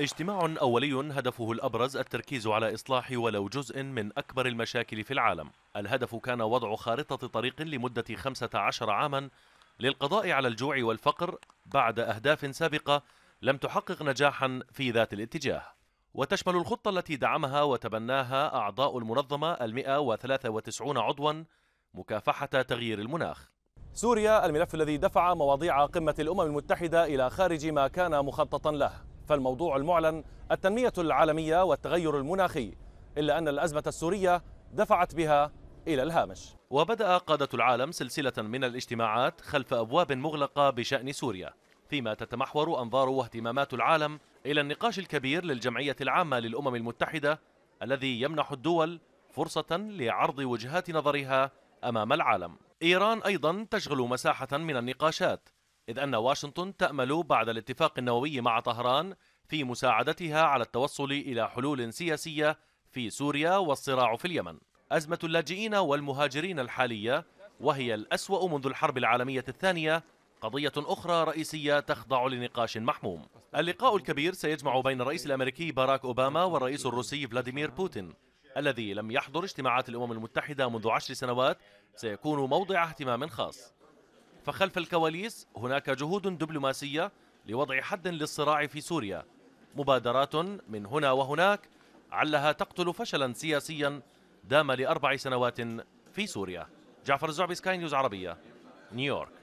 اجتماع أولي هدفه الأبرز التركيز على إصلاح ولو جزء من أكبر المشاكل في العالم الهدف كان وضع خارطة طريق لمدة 15 عاما للقضاء على الجوع والفقر بعد أهداف سابقة لم تحقق نجاحا في ذات الاتجاه وتشمل الخطة التي دعمها وتبناها أعضاء المنظمة المئة وثلاثة وتسعون عضوا مكافحة تغيير المناخ سوريا الملف الذي دفع مواضيع قمة الأمم المتحدة إلى خارج ما كان مخططا له فالموضوع المعلن التنمية العالمية والتغير المناخي إلا أن الأزمة السورية دفعت بها إلى الهامش وبدأ قادة العالم سلسلة من الاجتماعات خلف أبواب مغلقة بشأن سوريا فيما تتمحور أنظار واهتمامات العالم إلى النقاش الكبير للجمعية العامة للأمم المتحدة الذي يمنح الدول فرصة لعرض وجهات نظرها أمام العالم إيران أيضا تشغل مساحة من النقاشات إذ أن واشنطن تأمل بعد الاتفاق النووي مع طهران في مساعدتها على التوصل إلى حلول سياسية في سوريا والصراع في اليمن أزمة اللاجئين والمهاجرين الحالية وهي الأسوأ منذ الحرب العالمية الثانية قضية أخرى رئيسية تخضع لنقاش محموم اللقاء الكبير سيجمع بين الرئيس الأمريكي باراك أوباما والرئيس الروسي فلاديمير بوتين الذي لم يحضر اجتماعات الأمم المتحدة منذ عشر سنوات سيكون موضع اهتمام خاص فخلف الكواليس هناك جهود دبلوماسية لوضع حد للصراع في سوريا مبادرات من هنا وهناك علها تقتل فشلا سياسيا دام لأربع سنوات في سوريا جعفر الزعبي سكاي نيوز عربية نيويورك